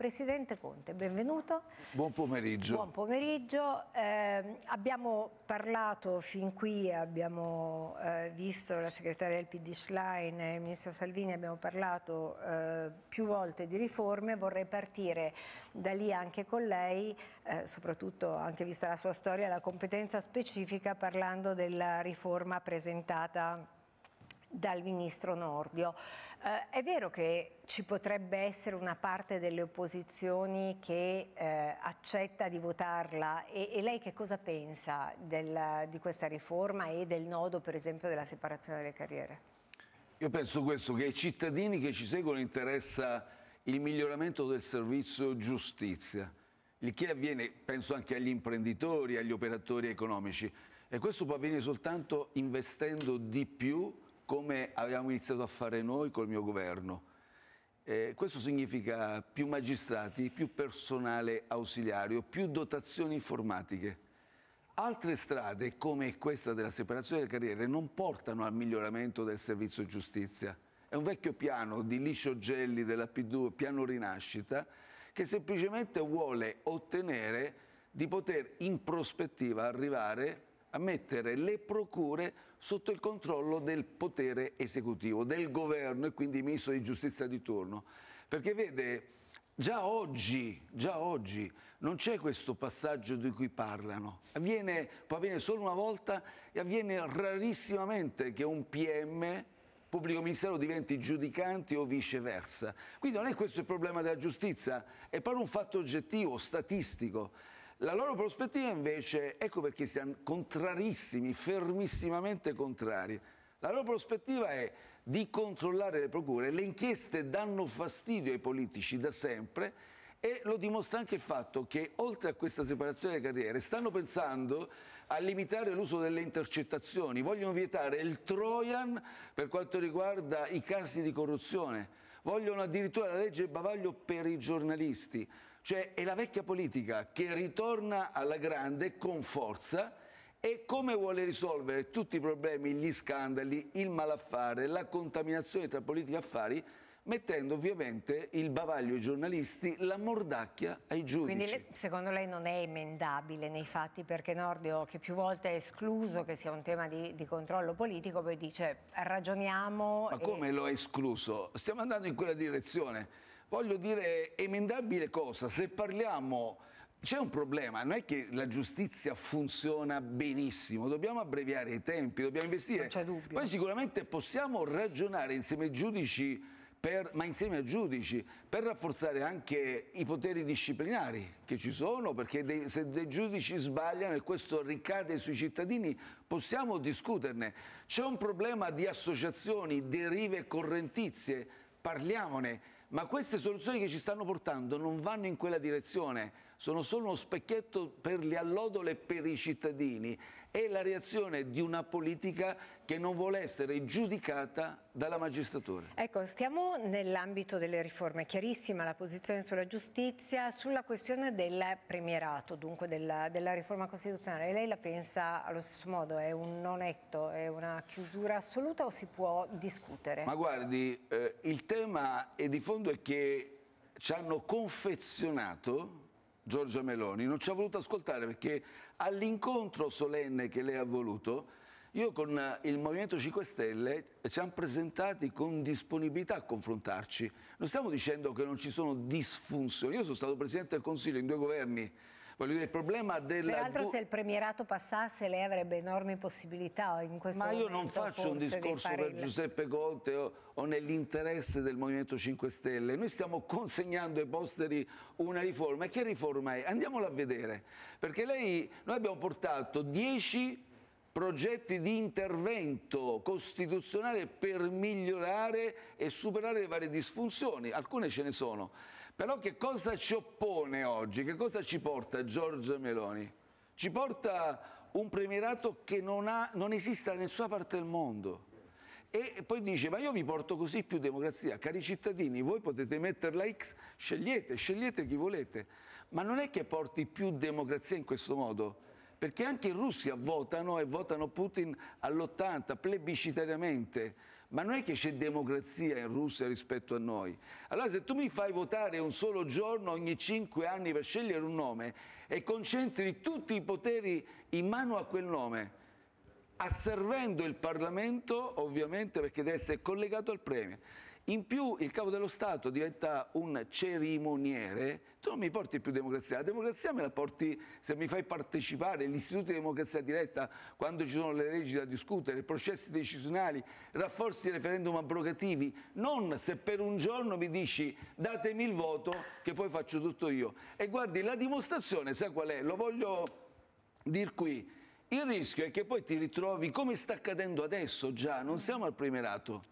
Presidente Conte, benvenuto. Buon pomeriggio. Buon pomeriggio. Eh, abbiamo parlato fin qui, abbiamo eh, visto la segretaria del PD Schlein e il ministro Salvini, abbiamo parlato eh, più volte di riforme, vorrei partire da lì anche con lei, eh, soprattutto anche vista la sua storia, la competenza specifica parlando della riforma presentata dal ministro Nordio. Eh, è vero che ci potrebbe essere una parte delle opposizioni che eh, accetta di votarla e, e, lei che cosa pensa del, di questa riforma e del nodo per esempio della separazione delle carriere? Io penso questo, che ai cittadini che ci seguono interessa il miglioramento del servizio giustizia, il che avviene penso anche agli imprenditori, agli operatori economici e questo può avvenire soltanto investendo di più come avevamo iniziato a fare noi col mio governo. Eh, questo significa più magistrati, più personale ausiliario, più dotazioni informatiche. Altre strade, come questa della separazione delle carriere, non portano al miglioramento del servizio giustizia. È un vecchio piano di Licio Gelli della P2, piano rinascita, che semplicemente vuole ottenere di poter in prospettiva arrivare a mettere le procure sotto il controllo del potere esecutivo, del governo e quindi ministro di giustizia di turno. Perché vede, Già oggi, già oggi, non c'è questo passaggio di cui parlano. Avviene, può avvenire solo una volta e avviene rarissimamente che un PM, pubblico ministero, diventi giudicante o viceversa. Quindi non è questo il problema della giustizia, è proprio un fatto oggettivo, statistico. La loro prospettiva invece, ecco perché siamo contrarissimi, fermissimamente contrari. La loro prospettiva è di controllare le procure. Le inchieste danno fastidio ai politici da sempre e lo dimostra anche il fatto che oltre a questa separazione delle carriere stanno pensando a limitare l'uso delle intercettazioni, vogliono vietare il Trojan per quanto riguarda i casi di corruzione, vogliono addirittura la legge Bavaglio per i giornalisti. Cioè è la vecchia politica che ritorna alla grande con forza e come vuole risolvere tutti i problemi, gli scandali, il malaffare, la contaminazione tra politica e affari mettendo ovviamente il bavaglio ai giornalisti, la mordacchia ai giudici. Quindi secondo lei non è emendabile nei fatti perché Nordio, che più volte ha escluso che sia un tema di, di, controllo politico, poi dice ragioniamo... Ma come e... lo ha escluso? Stiamo andando in quella direzione voglio dire, emendabile cosa? Se parliamo... C'è un problema, non è che la giustizia funziona benissimo, dobbiamo abbreviare i tempi, dobbiamo investire. Non c'è dubbio. Poi sicuramente possiamo ragionare insieme ai giudici per, ma insieme ai giudici, per rafforzare anche i poteri disciplinari che ci sono, perché dei, se dei giudici sbagliano e questo ricade sui cittadini, possiamo discuterne. C'è un problema di associazioni, derive correntizie, parliamone ma queste soluzioni che ci stanno portando non vanno in quella direzione, sono solo uno specchietto per le allodole e per i cittadini è la reazione di una politica che non vuole essere giudicata dalla magistratura. Ecco, stiamo nell'ambito delle riforme, è chiarissima la posizione sulla giustizia, sulla questione del premierato, dunque della, della riforma costituzionale. Lei la pensa allo stesso modo? È un nonetto, è una chiusura assoluta o si può discutere? Ma guardi, eh, il tema è di fondo è che ci hanno confezionato Giorgia Meloni non ci ha voluto ascoltare perché all'incontro solenne che lei ha voluto io con eh, il Movimento 5 Stelle ci siamo presentati con disponibilità a confrontarci. Non stiamo dicendo che non ci sono disfunzioni. Io sono stato Presidente del Consiglio in due governi Dire, il problema della... Peraltro se il premierato passasse lei avrebbe enormi possibilità in questo Ma io non faccio un discorso di per Giuseppe Conte o, o nell'interesse del Movimento 5 Stelle. Noi stiamo consegnando ai posteri una riforma. E che riforma è? Andiamola a vedere. Perché lei, noi abbiamo portato 10 progetti di intervento costituzionale per migliorare e superare le varie disfunzioni. Alcune ce ne sono. Però che cosa ci oppone oggi? Che cosa ci porta Giorgio Meloni? Ci porta un premierato che non, ha, non esiste da nessuna parte del mondo. E poi dice, ma io vi porto così più democrazia. Cari cittadini, voi potete metterla X, scegliete, scegliete chi volete. Ma non è che porti più democrazia in questo modo perché anche in Russia votano e votano Putin all'80 plebiscitariamente ma non è che c'è democrazia in Russia rispetto a noi. Allora se tu mi fai votare un solo giorno ogni cinque anni per scegliere un nome e concentri tutti i poteri in mano a quel nome, asservendo il Parlamento ovviamente perché deve essere collegato al Premier, in più il capo dello Stato diventa un cerimoniere, tu non mi porti più democrazia, la democrazia me la porti se mi fai partecipare, l'istituto di democrazia diretta, quando ci sono le leggi da discutere, i processi decisionali, rafforzi i referendum abrogativi, non se per un giorno mi dici datemi il voto che poi faccio tutto io. E guardi, la dimostrazione, sai qual è? Lo voglio dire qui. Il rischio è che poi ti ritrovi come sta accadendo adesso già, non siamo al primerato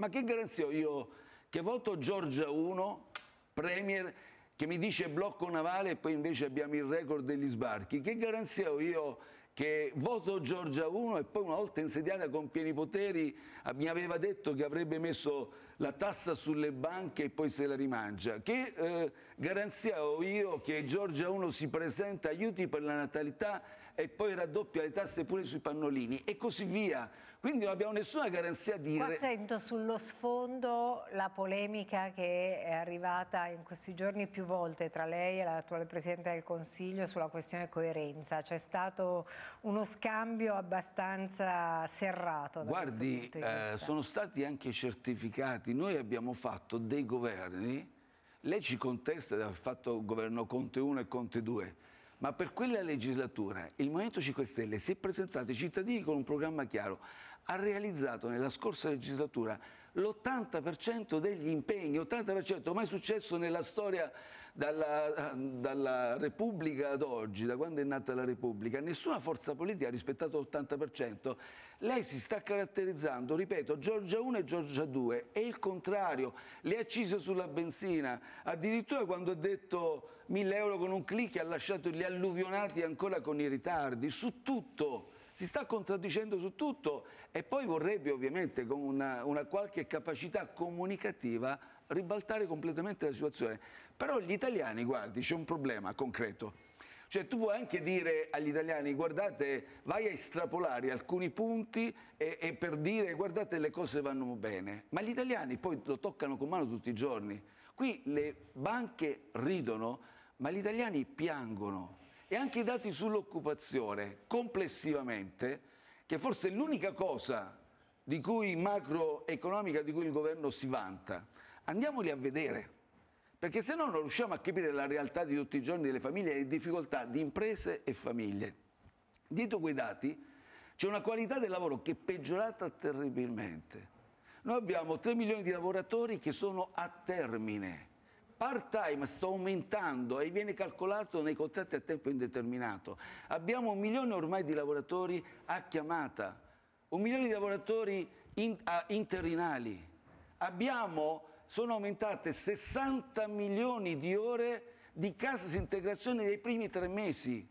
ma che garanzia ho io che voto Giorgia 1, Premier, che mi dice blocco navale e poi invece abbiamo il record degli sbarchi? Che garanzia ho io che voto Giorgia 1 e poi una volta insediata con pieni poteri mi aveva detto che avrebbe messo la tassa sulle banche e poi se la rimangia. Che eh, garanzia ho io che Giorgia 1 si presenta aiuti per la natalità e poi raddoppia le tasse pure sui pannolini e così via. Quindi non abbiamo nessuna garanzia di... Qua sento sullo sfondo la polemica che è arrivata in questi giorni più volte tra lei e l'attuale Presidente del Consiglio sulla questione coerenza. C'è stato uno scambio abbastanza serrato. Guardi, eh, sono stati anche certificati. Noi abbiamo fatto dei governi... Lei ci contesta di aver fatto il governo Conte 1 e Conte 2 ma per quella legislatura il Movimento 5 Stelle si è presentato ai cittadini con un programma chiaro. Ha realizzato nella scorsa legislatura l'80% degli impegni, 80% mai successo nella storia dalla, dalla Repubblica ad oggi, da quando è nata la Repubblica, nessuna forza politica ha rispettato l'80%. Lei si sta caratterizzando, ripeto, Giorgia 1 e Giorgia 2, è il contrario, le ha accise sulla benzina, addirittura quando ha detto 1000 euro con un clic ha lasciato gli alluvionati ancora con i ritardi, su tutto si sta contraddicendo su tutto e poi vorrebbe ovviamente con una, una qualche capacità comunicativa ribaltare completamente la situazione. Però gli italiani, guardi, c'è un problema concreto. Cioè tu puoi anche dire agli italiani guardate, vai a estrapolare alcuni punti e, e, per dire guardate le cose vanno bene, ma gli italiani poi lo toccano con mano tutti i giorni. Qui le banche ridono, ma gli italiani piangono e anche i dati sull'occupazione complessivamente, che forse è l'unica cosa di cui macroeconomica di cui il governo si vanta, andiamoli a vedere. Perché se no non riusciamo a capire la realtà di tutti i giorni delle famiglie e le difficoltà di imprese e famiglie. Dietro quei dati c'è una qualità del lavoro che è peggiorata terribilmente. Noi abbiamo 3 milioni di lavoratori che sono a termine part time sta aumentando e viene calcolato nei contratti a tempo indeterminato. Abbiamo un milione ormai di lavoratori a chiamata, un milione di lavoratori in, a, interinali. Abbiamo, sono aumentate 60 milioni di ore di cassa integrazione nei primi tre mesi.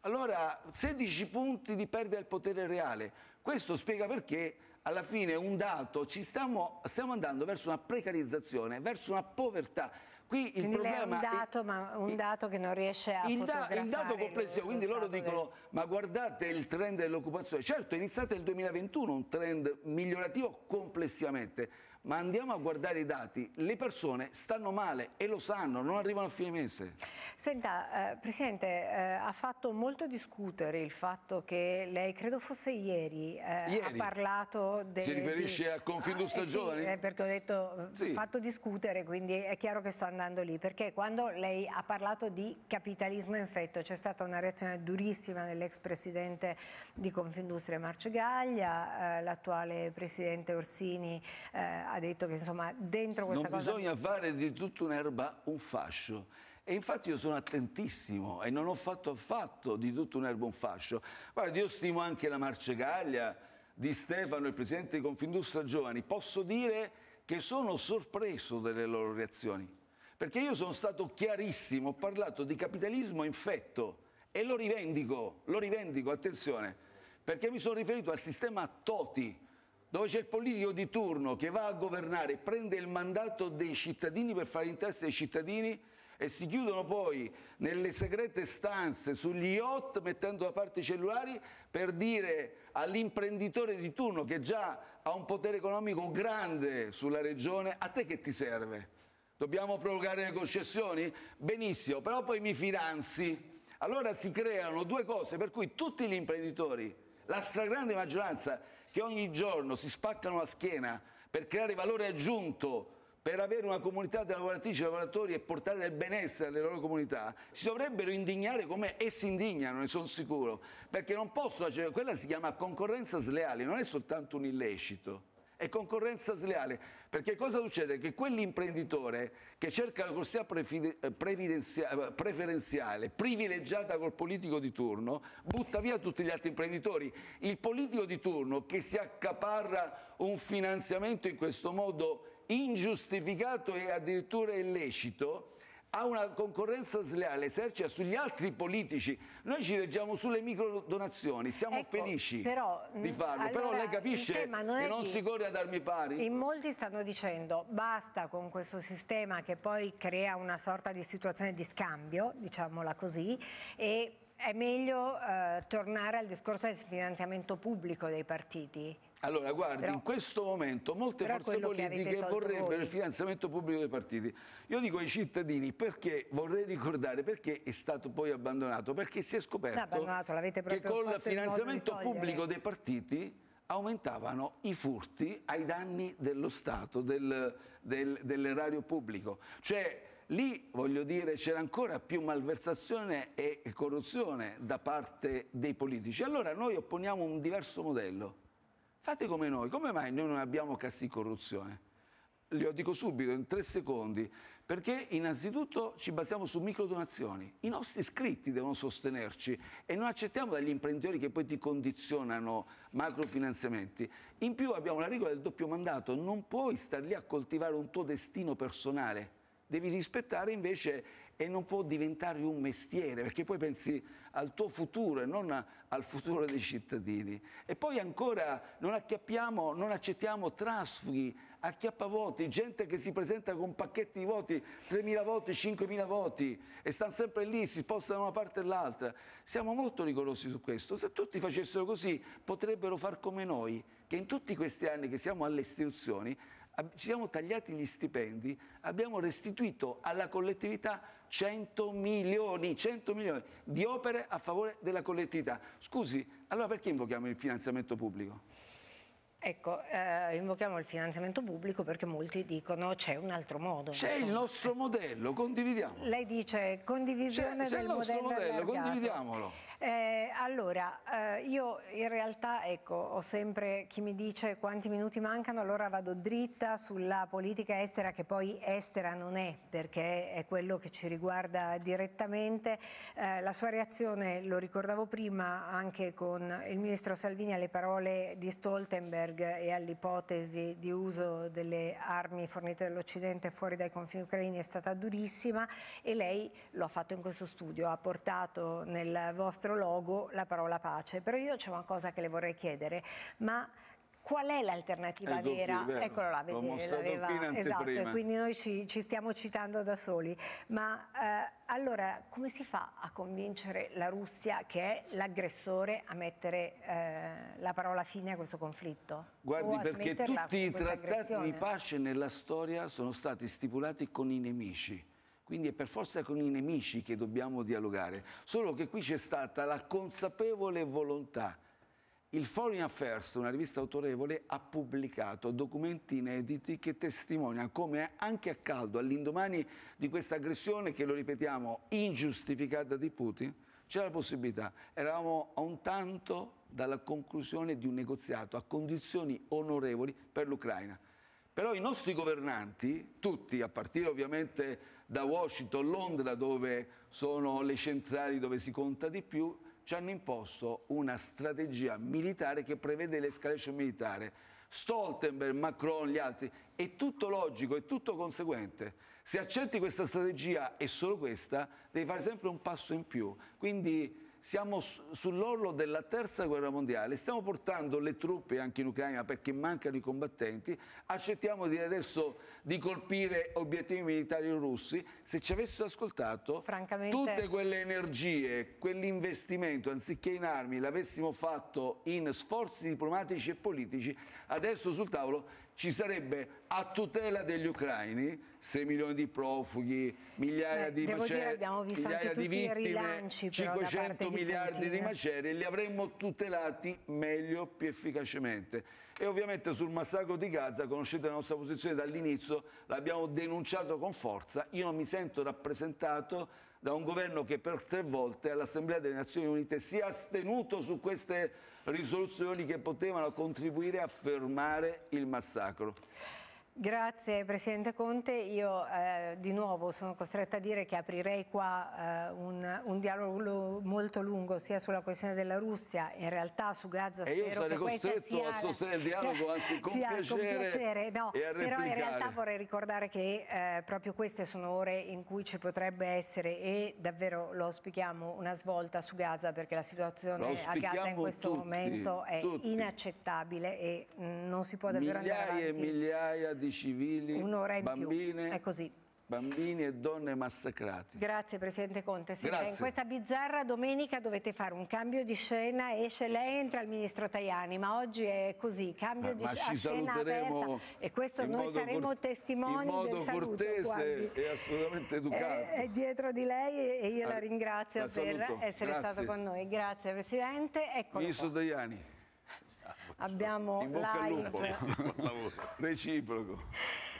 Allora, 16 punti di perdita del potere reale. Questo spiega perché alla fine un dato, ci stiamo, stiamo andando verso una precarizzazione, verso una povertà Qui il quindi problema è un dato, è, ma un dato che non riesce a il da, Il dato complessivo, quindi loro dicono del... ma guardate il trend dell'occupazione. Certo, è iniziato il 2021 un trend migliorativo complessivamente, ma andiamo a guardare i dati, le persone stanno male e lo sanno, non arrivano a fine mese. Senta, eh, Presidente, eh, ha fatto molto discutere il fatto che lei, credo fosse ieri, eh, ieri. ha parlato del... Si riferisce di... a Confindustria ah, eh, Giovani? Sì, eh, perché ho detto, eh, sì. fatto discutere, quindi è chiaro che sto andando lì, perché quando lei ha parlato di capitalismo infetto c'è stata una reazione durissima dell'ex Presidente di Confindustria Marcegaglia, l'attuale Presidente Orsini eh, ha detto che insomma dentro questa non cosa... Non bisogna fare di tutta un'erba un fascio. E infatti io sono attentissimo e non ho fatto affatto di tutta un'erba un fascio. Guarda, io stimo anche la Marcegaglia di Stefano, il presidente di Confindustria Giovani. Posso dire che sono sorpreso delle loro reazioni. Perché io sono stato chiarissimo, ho parlato di capitalismo infetto e lo rivendico, lo rivendico, attenzione, perché mi sono riferito al sistema Toti, dove c'è il politico di turno che va a governare, prende il mandato dei cittadini per fare interesse ai cittadini e si chiudono poi nelle segrete stanze sugli yacht mettendo da parte i cellulari per dire all'imprenditore di turno che già ha un potere economico grande sulla regione a te che ti serve? Dobbiamo prorogare le concessioni? Benissimo, però poi mi finanzi. Allora si creano due cose per cui tutti gli imprenditori, la stragrande maggioranza che ogni giorno si spaccano la schiena per creare valore aggiunto per avere una comunità di lavoratrici e lavoratori e portare del benessere alle loro comunità, si dovrebbero indignare come e si indignano, ne sono sicuro, perché non posso, cioè, quella si chiama concorrenza sleale, non è soltanto un illecito è concorrenza sleale. Perché cosa succede? Che quell'imprenditore che cerca la corsia preferenziale, privilegiata col politico di turno, butta via tutti gli altri imprenditori. Il politico di turno che si accaparra un finanziamento in questo modo ingiustificato e addirittura illecito, ha una concorrenza sleale, esercita sugli altri politici. Noi ci leggiamo sulle micro donazioni, siamo ecco, felici però, di farlo, allora, però lei capisce che non si corre ad armi pari? In molti stanno dicendo basta con questo sistema che poi crea una sorta di situazione di scambio, diciamola così, e è meglio eh, tornare al discorso del finanziamento pubblico dei partiti allora, guardi, però, in questo momento molte forze politiche vorrebbero voi. il finanziamento pubblico dei partiti. Io dico ai cittadini perché vorrei ricordare perché è stato poi abbandonato, perché si è scoperto no, che col finanziamento pubblico dei partiti aumentavano i furti ai danni dello Stato, del, del, dell'erario pubblico. Cioè, lì voglio dire c'era ancora più malversazione e corruzione da parte dei politici. Allora noi opponiamo un diverso modello Fate come noi, come mai noi non abbiamo casi corruzione? Lo dico subito, in tre secondi, perché innanzitutto ci basiamo su microdonazioni. I nostri iscritti devono sostenerci e non accettiamo dagli imprenditori che poi ti condizionano macrofinanziamenti. In più abbiamo la regola del doppio mandato, non puoi star lì a coltivare un tuo destino personale, devi rispettare invece e non può diventare un mestiere, perché poi pensi al tuo futuro e non al futuro dei cittadini. E poi ancora non, non accettiamo trasfughi, acchiappavoti, gente che si presenta con pacchetti di voti, 3.000 voti, 5.000 voti, e stanno sempre lì, si spostano da una parte all'altra. Siamo molto rigorosi su questo. Se tutti facessero così, potrebbero far come noi, che in tutti questi anni che siamo alle istituzioni, ci siamo tagliati gli stipendi, abbiamo restituito alla collettività 100 milioni, 100 milioni di opere a favore della collettività. Scusi, allora perché invochiamo il finanziamento pubblico? Ecco, eh, invochiamo il finanziamento pubblico perché molti dicono c'è un altro modo. C'è il nostro modello, condividiamolo. Lei dice condivisione c'è, c'è del modello. C'è il nostro modello, modello condividiamolo. Eh, allora, eh, io in realtà, ecco, ho sempre chi mi dice quanti minuti mancano, allora vado dritta sulla politica estera che poi estera non è, perché è quello che ci riguarda direttamente. Eh, la sua reazione, lo ricordavo prima, anche con il ministro Salvini alle parole di Stoltenberg e all'ipotesi di uso delle armi fornite dall'Occidente fuori dai confini ucraini è stata durissima e lei lo ha fatto in questo studio, ha portato nel vostro vostro logo la parola pace, però io c'è una cosa che le vorrei chiedere, ma Qual è l'alternativa ecco vera? Doppio, Eccolo là, vedete, l'aveva... Esatto, quindi noi ci, ci, stiamo citando da soli. Ma eh, allora, come si fa a convincere la Russia, che è l'aggressore, a mettere eh, la parola fine a questo conflitto? Guardi, perché tutti i trattati di pace nella storia sono stati stipulati con i nemici quindi è per forza con i nemici che dobbiamo dialogare. Solo che qui c'è stata la consapevole volontà. Il Foreign Affairs, una rivista autorevole, ha pubblicato documenti inediti che testimoniano come anche a caldo, all'indomani di questa aggressione, che lo ripetiamo, ingiustificata di Putin, c'era la possibilità, eravamo a un tanto dalla conclusione di un negoziato a condizioni onorevoli per l'Ucraina. Però i nostri governanti, tutti, a partire ovviamente da Washington, Londra, dove sono le centrali dove si conta di più, ci hanno imposto una strategia militare che prevede l'escalation militare. Stoltenberg, Macron, gli altri, è tutto logico, è tutto conseguente. Se accetti questa strategia e solo questa, devi fare sempre un passo in più. Quindi siamo sull'orlo della terza guerra mondiale, stiamo portando le truppe anche in Ucraina perché mancano i combattenti, accettiamo di adesso di colpire obiettivi militari russi, se ci avessero ascoltato Francamente... tutte quelle energie, quell'investimento, anziché in armi, l'avessimo fatto in sforzi diplomatici e politici, adesso sul tavolo ci sarebbe a tutela degli ucraini 6 milioni di profughi, migliaia Beh, di macerie, dire, migliaia di vittime, 500 miliardi Putin. di macerie, li avremmo tutelati meglio, più efficacemente. E ovviamente sul massacro di Gaza conoscete la nostra posizione dall'inizio, l'abbiamo denunciato con forza, io non mi sento rappresentato da un governo che per tre volte all'Assemblea delle Nazioni Unite si è astenuto su queste risoluzioni che potevano contribuire a fermare il massacro. Grazie Presidente Conte, io eh, di nuovo sono costretta a dire che aprirei qua eh, un, un, dialogo molto lungo sia sulla questione della Russia in realtà su Gaza e io sarei costretto sia, a sostenere il dialogo anzi con sia, piacere, con piacere no, però in realtà vorrei ricordare che eh, proprio queste sono ore in cui ci potrebbe essere e davvero lo auspichiamo una svolta su Gaza perché la situazione a Gaza in questo tutti, momento è tutti. inaccettabile e mh, mm, non si può davvero migliaia andare avanti. E migliaia di Miliardi civili, bambine, bambini e donne massacrati. Grazie Presidente Conte. Signora, in questa bizzarra domenica dovete fare un cambio di scena, esce lei, entra il Ministro Tajani, ma oggi è così, cambio ma, di ma scena, scena aperta e questo noi saremo testimoni in modo cortese e assolutamente educato. È, è, dietro di lei e io la ringrazio la per essere Grazie. stato con noi. Grazie Presidente. Eccolo Ministro Tajani abbiamo In bocca live. al lupo. Reciproco.